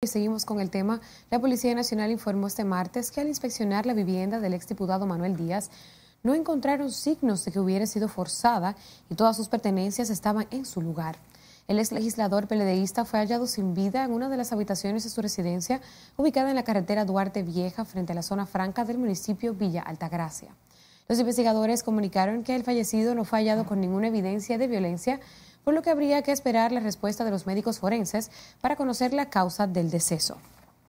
Y seguimos con el tema. La Policía Nacional informó este martes que al inspeccionar la vivienda del exdiputado Manuel Díaz, no encontraron signos de que hubiera sido forzada y todas sus pertenencias estaban en su lugar. El ex legislador peledeísta fue hallado sin vida en una de las habitaciones de su residencia, ubicada en la carretera Duarte Vieja, frente a la zona franca del municipio Villa Altagracia. Los investigadores comunicaron que el fallecido no fue hallado con ninguna evidencia de violencia, por lo que habría que esperar la respuesta de los médicos forenses para conocer la causa del deceso.